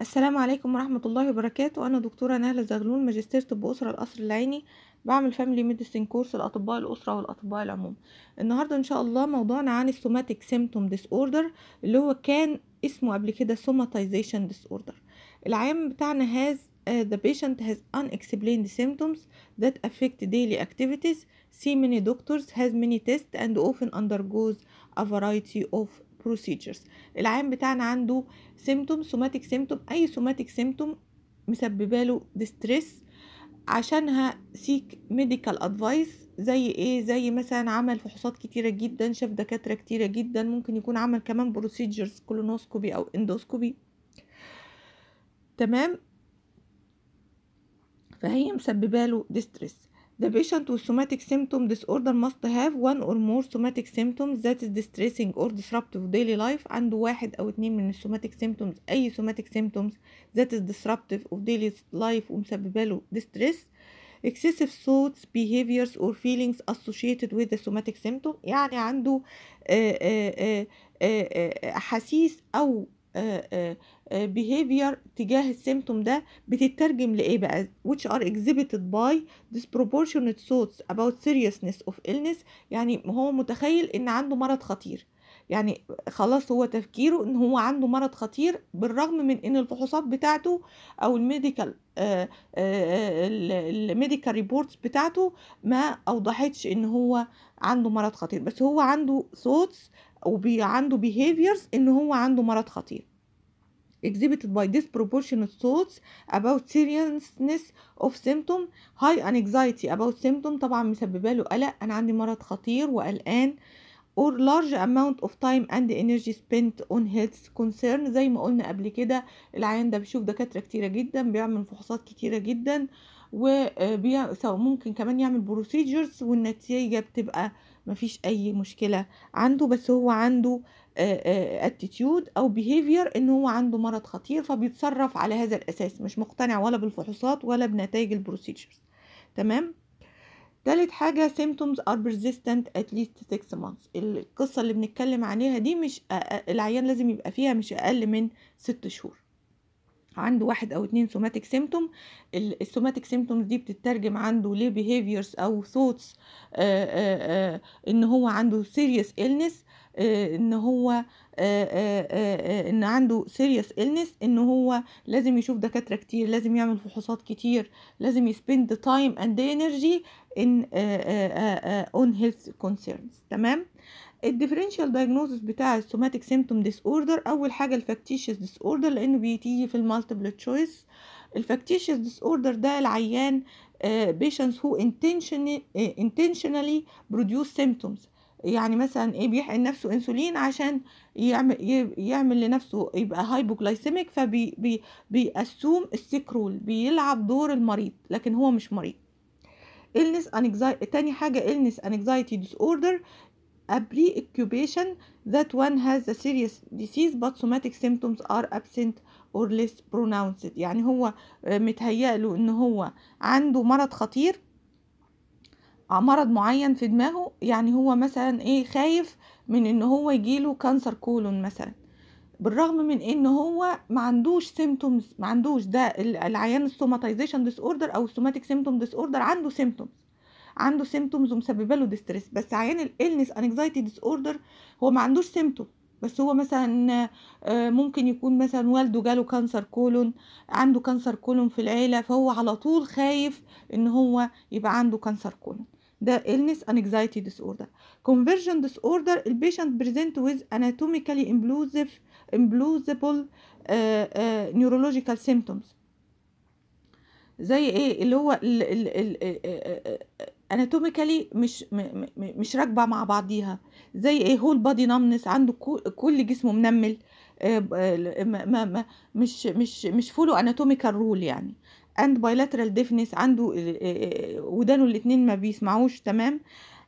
السلام عليكم ورحمة الله وبركاته أنا دكتورة نهلة زغلول ماجستير طب أسرة القصر العيني بعمل فاميلي ميديسين كورس لأطباء الأسرة والأطباء العموم النهاردة إن شاء الله موضوعنا عن السوماتيك سيمتوم ديس أوردر اللي هو كان اسمه قبل كده سوماتيزيشن ديس أوردر العام بتاعنا هاز آه، the patient has unexplained symptoms that affect daily activities see many doctors has many tests and often undergoes a variety of بروسيجرز العيان بتاعنا عنده سيمتوم سوماتيك سيمتوم اي سوماتيك سيمتوم مسببه له ديستريس عشانها سيك ميديكال ادفايس زي ايه زي مثلا عمل فحوصات كتيره جدا شاف دكاتره كتيره جدا ممكن يكون عمل كمان بروسيجرز كولونوسكوبي او اندوسكوبي تمام فهي مسببه له ديستريس The patient with somatic symptom disorder must have one or more somatic symptoms that is distressing or disruptive daily life عنده واحد أو اتنين من somatic symptoms أي somatic symptoms that is disruptive of daily life ومسببة له distress excessive thoughts behaviors or feelings associated with the somatic symptom يعني عنده أحاسيس أو آه، آه، آه، behavior تجاه السيمتوم ده بتترجم لإيه بقى which are exhibited by disproportionate thoughts about seriousness of illness يعني هو متخيل إن عنده مرض خطير يعني خلاص هو تفكيره ان هو عنده مرض خطير بالرغم من ان الفحوصات بتاعته او الميديكال الميديكال ريبورتس بتاعته ما اوضحتش ان هو عنده مرض خطير بس هو عنده ثوتس وعنده behaviors ان هو عنده مرض خطير exhibited by disproportionate thoughts about seriousness of symptom high anxiety about symptom طبعا مسببه له قلق انا عندي مرض خطير وقلقان or large amount of time and energy spent on health concern زي ما قلنا قبل كده العيان ده بيشوف دكاترة كتيرة جدا بيعمل فحوصات كتيرة جدا وممكن كمان يعمل بروسيجرز والنتيجة بتبقى مفيش اي مشكلة عنده بس هو عنده اتيتيود او بيهيفير ان هو عنده مرض خطير فبيتصرف على هذا الاساس مش مقتنع ولا بالفحوصات ولا بنتائج البروسيجرز تمام تالت حاجة symptoms are persistent at least 6 months القصة اللي بنتكلم عليها دي مش العيان لازم يبقى فيها مش أقل من 6 شهور عنده واحد او اتنين سوماتيك سيمتوم السوماتيك سيمتوم دي بتترجم عنده ليه بيهيفيرز او ثوتس ان هو عنده سيريس illness ان هو ان عنده سيريس illness ان هو لازم يشوف دكاتره كتير لازم يعمل فحوصات كتير لازم يسبند تايم اند انرجي ان اون هيلث كونسيرنز تمام الديفرنشال دايجنوزس بتاع السوماتيك سيمتوم ديس اوردر اول حاجه الفاكتيشس ديس اوردر لانه بيتيجي في المالتيبل تشويس الفاكتيشس ديس اوردر ده العيان بيشنس هو انتشنالي produce سيمتومز يعني مثلا ايه بيحقن نفسه انسولين عشان يعمل يعمل لنفسه يبقى هايبوجلايسيميك فبي بي السكرول بيلعب دور المريض لكن هو مش مريض illness anxiety تاني حاجة illness anxiety disorder a preoccupation that one has a serious disease but somatic symptoms are absent or less pronounced يعني هو آه، متهيأله ان هو عنده مرض خطير آه، مرض معين في دماغه يعني هو مثلا ايه خايف من ان هو يجيله كانسر كولون مثلا بالرغم من ان هو ما عندوش سيمتومز ما عندوش ده العيان السوماتيزيشن ديس اوردر او السوماتيك سيمتوم ديس اوردر عنده سيمتومز عنده سيمتومز ومسببه له ديستريس بس عيان الالنس انكزايتي ديس اوردر هو ما عندوش سيمتوم بس هو مثلا آه، ممكن يكون مثلا والده جاله كانسر كولون عنده كانسر كولون في العيله فهو على طول خايف ان هو يبقى عنده كانسر كولون ده illness anxiety disorder conversion disorder البيشنت present with anatomically implausible implausible uh, uh, neurological symptoms زي ايه اللي هو ال ال ال آه، آه، اناتوميكالي مش م م مش راكبه مع بعضيها زي ايه هو البادي نمنس عنده كل جسمه منمل آه، آه، ما ما مش مش مش فولو اناتوميكال رول يعني اند بايلاترال ديفنس عنده آه، ودانه الاثنين ما بيسمعوش تمام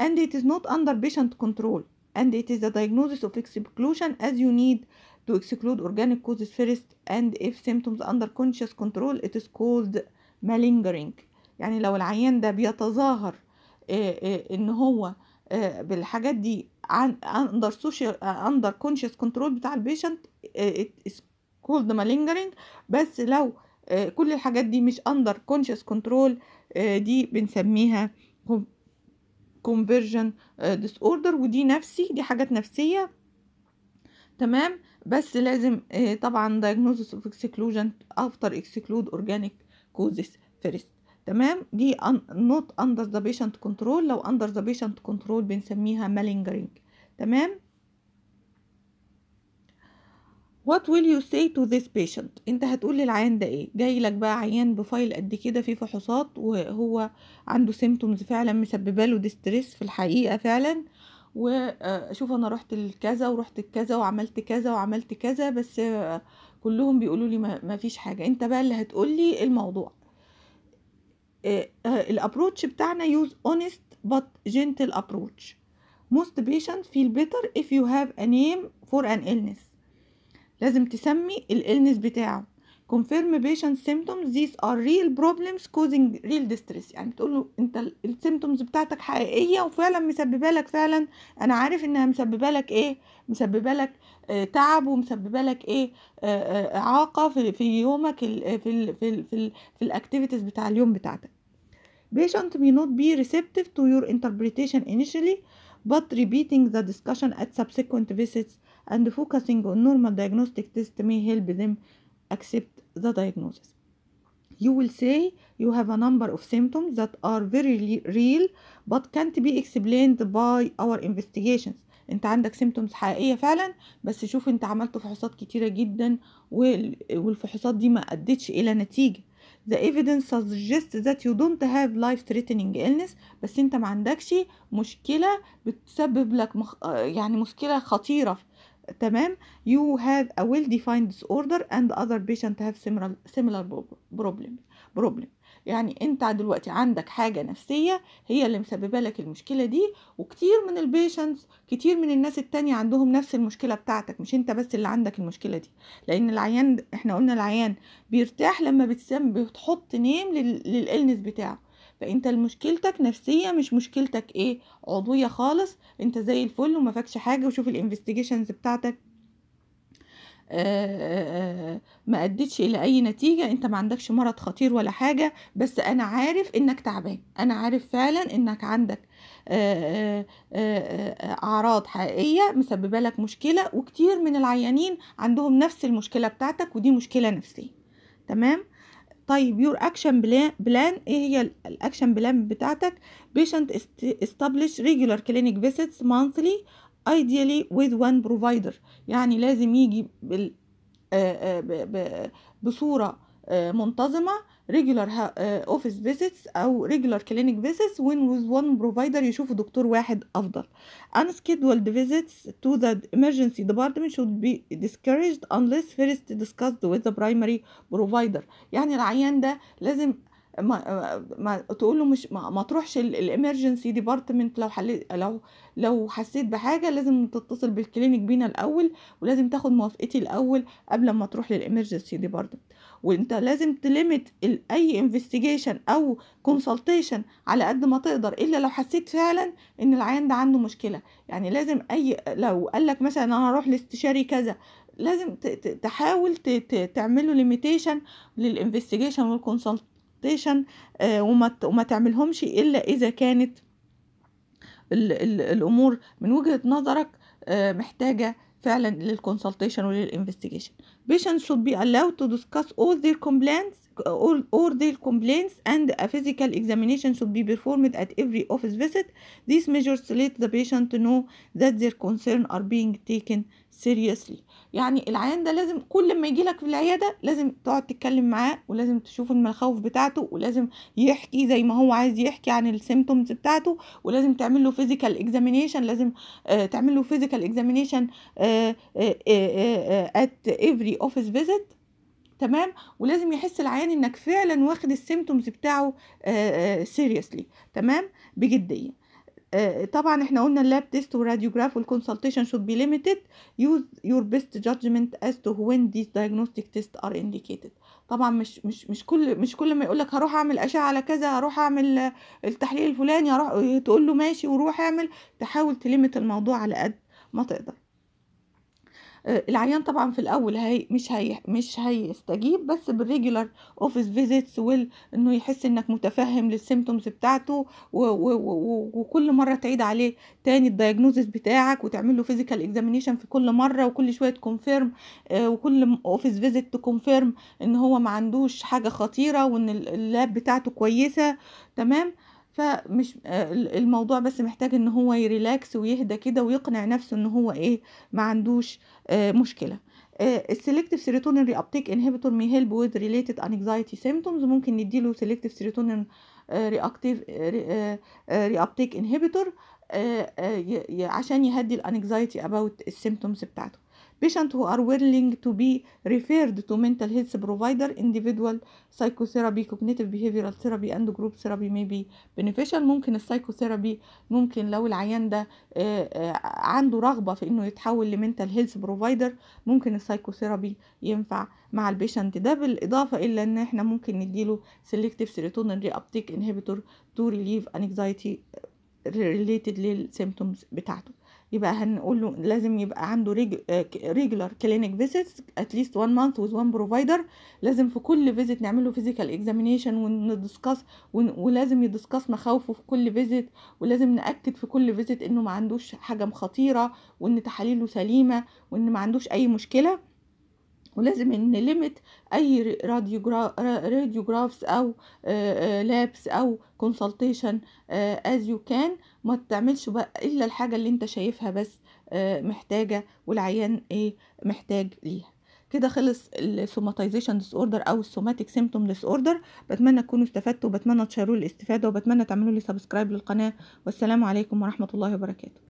and it is not under patient control and it is the diagnosis of exclusion as you need to exclude organic causes first and if symptoms under conscious control it is called malingering يعني لو العيان ده بيتظاهر آه، آه، ان هو آه، بالحاجات دي اندر سوشيال اندر كونشس كنترول بتاع البيشنت كولد مالينجرينج بس لو كل الحاجات دي مش اندر كونشس كنترول دي بنسميها كونفرجن ديس اوردر ودي نفسي دي حاجات نفسيه تمام بس لازم طبعا diagnosis of exclusion after exclude organic causes first تمام دي نوت اندر ذا بيشنت كنترول لو اندر ذا بيشنت كنترول بنسميها مالينجرينج تمام وات ويل يو سي تو ذيس بيشنت انت هتقول للعيان ده ايه جاي لك بقى عيان بفايل قد كده فيه فحوصات وهو عنده سيمتومز فعلا مسببه له ديستريس في الحقيقه فعلا وشوف آه، انا رحت لكذا ورحت لكذا وعملت كذا وعملت كذا بس آه، كلهم بيقولوا لي ما فيش حاجه انت بقى اللي هتقول لي الموضوع آه، آه، الابروتش بتاعنا use honest but gentle approach most بيشنت feel better if you have a name for an illness لازم تسمي الالنس بتاعه confirm patient symptoms these are real problems causing real distress يعني بتقول له انت السيمتومز بتاعتك حقيقيه وفعلا مسببه لك فعلا انا عارف انها مسببه لك ايه مسببه لك آه، تعب ومسببه لك ايه اعاقه في, يومك في الـ في الـ في, في الاكتيفيتيز بتاع اليوم بتاعتك Patient may not be receptive to your interpretation initially, but repeating the discussion at subsequent visits and focusing on normal diagnostic tests may help them accept the diagnosis. You will say you have a number of symptoms that are very real but can't be explained by our investigations. انت عندك سيمتومز حقيقية فعلا بس شوف انت عملت فحوصات كتيرة جدا والفحوصات دي ما ادتش الى نتيجة. the evidence suggests that you don't have life threatening illness بس انت ما عندكش مشكلة بتسبب لك مخ... يعني مشكلة خطيرة تمام you have a well defined disorder and other patients have similar similar problem problem يعني انت دلوقتي عندك حاجه نفسيه هي اللي مسببه لك المشكله دي وكتير من البيشنتس كتير من الناس التانية عندهم نفس المشكله بتاعتك مش انت بس اللي عندك المشكله دي لان العيان احنا قلنا العيان بيرتاح لما بتسم بتحط نيم للالنس بتاعه فانت مشكلتك نفسيه مش مشكلتك ايه عضويه خالص انت زي الفل وما فاكش حاجه وشوف الانفستيجيشنز بتاعتك آه، آه، آه، ما ادتش الى اي نتيجه انت ما عندكش مرض خطير ولا حاجه بس انا عارف انك تعبان انا عارف فعلا انك عندك اعراض حقيقيه مسببه لك مشكله وكتير من العيانين عندهم نفس المشكله بتاعتك ودي مشكله نفسيه تمام طيب يور اكشن بلان ايه هي الاكشن بلان بتاعتك بيشنت استابليش ريجولار كلينيك فيزيتس مانثلي ideally with one provider يعني لازم يجي بال بصورة منتظمة regular office visits أو regular clinic visits when with one provider يشوفوا دكتور واحد أفضل. Unscheduled visits to the emergency department should be discouraged unless first discussed with the primary provider. يعني العيان ده لازم ما, ما تقول له مش ما, ما تروحش الامرجنسي ديبارتمنت لو حليت لو لو حسيت بحاجه لازم تتصل بالكلينيك بينا الاول ولازم تاخد موافقتي الاول قبل ما تروح للامرجنسي ديبارتمنت وانت لازم تليمت اي انفستيجيشن او كونسلتيشن على قد ما تقدر الا لو حسيت فعلا ان العيان ده عنده مشكله يعني لازم اي لو قالك مثلا انا هروح لاستشاري كذا لازم تحاول تعمله ليميتيشن للانفستيجيشن والكونسلت ستيشن وما تعملهمش الا اذا كانت ال ال الامور من وجهه نظرك محتاجه فعلا للكونسلتيشن وللانفستيجيشن patients should be allowed to discuss all their complaints all, all their complaints and a physical examination should be performed at every office visit these measures let the patient know that their concerns are being taken سيريسلي يعني العيان ده لازم كل ما يجي لك في العياده لازم تقعد تتكلم معاه ولازم تشوف المخاوف بتاعته ولازم يحكي زي ما هو عايز يحكي عن السيمتومز بتاعته ولازم تعمل له فيزيكال اكزامينيشن لازم آه تعمل له فيزيكال اكزامينيشن ات افري اوفيس فيزيت تمام ولازم يحس العيان انك فعلا واخد السيمتومز بتاعه سيريسلي آه، آه، تمام بجديه آه، طبعا احنا قلنا اللاب تيست والراديوجراف والكونسلتيشن شود بي ليميتد يوز يور بيست جادجمنت as تو وين these دايجنوستيك تيست ار انديكيتد طبعا مش مش مش كل مش كل ما يقول لك هروح اعمل اشعه على كذا هروح اعمل التحليل الفلاني هروح تقول له ماشي وروح اعمل تحاول تلمت الموضوع على قد ما تقدر آه، العيان طبعا في الاول هي مش هي مش هيستجيب بس بالريجولر اوفيس فيزيتس وانه يحس انك متفهم للسيمتومز بتاعته وكل مره تعيد عليه تاني الدايجنوزس بتاعك وتعمل له فيزيكال اكزامينيشن في كل مره وكل شويه تكونفيرم آه، وكل اوفيس فيزيت تكونفيرم ان هو ما عندوش حاجه خطيره وان اللاب بتاعته كويسه تمام فمش آه، الموضوع بس محتاج ان هو يريلاكس ويهدى كده ويقنع نفسه ان هو ايه ما عندوش آه، مشكله السيلكتيف سيروتونين ري ابتيك انهبيتور مي هيلب وذ ريليتد انكزايتي سيمتومز ممكن نديله سيلكتيف سيروتونين رياكتيف ري ابتيك انهبيتور عشان يهدي الانكزايتي اباوت السيمتومز بتاعته patient who are willing to be referred to mental health provider individual psychotherapy cognitive behavioral therapy and group therapy may be beneficial ممكن السايكوثيرابي ممكن لو العيان ده آه، آه، عنده رغبة في انه يتحول لمنتال هيلث بروفايدر ممكن السايكوثيرابي ينفع مع البيشنت ده بالاضافة الى ان احنا ممكن نديله سيلكتيف سيروتونين ري ابتيك to تو ريليف انكزايتي ريليتد للسيمتومز بتاعته يبقى هنقول له لازم يبقى عنده ريجولار كلينيك فيزيتس اتليست 1 مانث وذ 1 بروفايدر لازم في كل فيزيت نعمل له فيزيكال اكزامينيشن وندسكاس ولازم يدسكاس مخاوفه في كل فيزيت ولازم ناكد في كل فيزيت انه ما عندوش حاجه خطيره وان تحاليله سليمه وان ما عندوش اي مشكله ولازم نلمت اي راديوجراف او لابس او كونسلتيشن از يو كان ما تعملش بقى الا الحاجه اللي انت شايفها بس محتاجه والعيان ايه محتاج ليها كده خلص السوماتيزيشن ديس اوردر او السوماتيك سيمتوم ديس اوردر بتمنى تكونوا استفدتوا وبتمنى تشاروا الاستفاده وبتمنى تعملوا لي سبسكرايب للقناه والسلام عليكم ورحمه الله وبركاته